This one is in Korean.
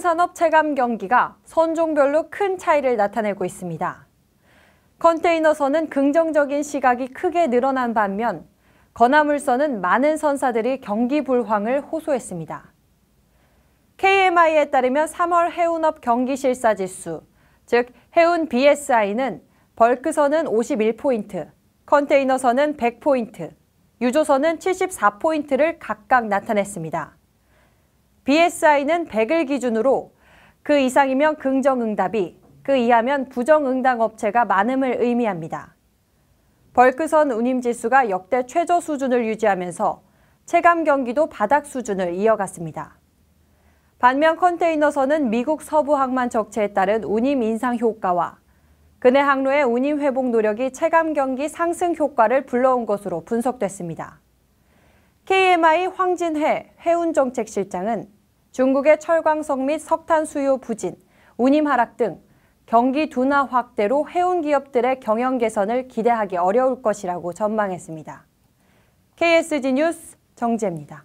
산업 체감 경기가 선종별로 큰 차이를 나타내고 있습니다. 컨테이너선은 긍정적인 시각이 크게 늘어난 반면 건화물선은 많은 선사들이 경기 불황을 호소했습니다. KMI에 따르면 3월 해운업 경기 실사 지수, 즉 해운 BSI는 벌크선은 51포인트, 컨테이너선은 100포인트, 유조선은 74포인트를 각각 나타냈습니다. BSI는 100을 기준으로 그 이상이면 긍정응답이, 그 이하면 부정응답 업체가 많음을 의미합니다. 벌크선 운임지수가 역대 최저 수준을 유지하면서 체감 경기도 바닥 수준을 이어갔습니다. 반면 컨테이너선은 미국 서부 항만 적체에 따른 운임 인상 효과와 그네 항로의 운임 회복 노력이 체감 경기 상승 효과를 불러온 것으로 분석됐습니다. KMI 황진회 해운정책실장은 중국의 철광석 및 석탄 수요 부진, 운임 하락 등 경기 둔화 확대로 해운 기업들의 경영 개선을 기대하기 어려울 것이라고 전망했습니다. KSG 뉴스 정재입니다.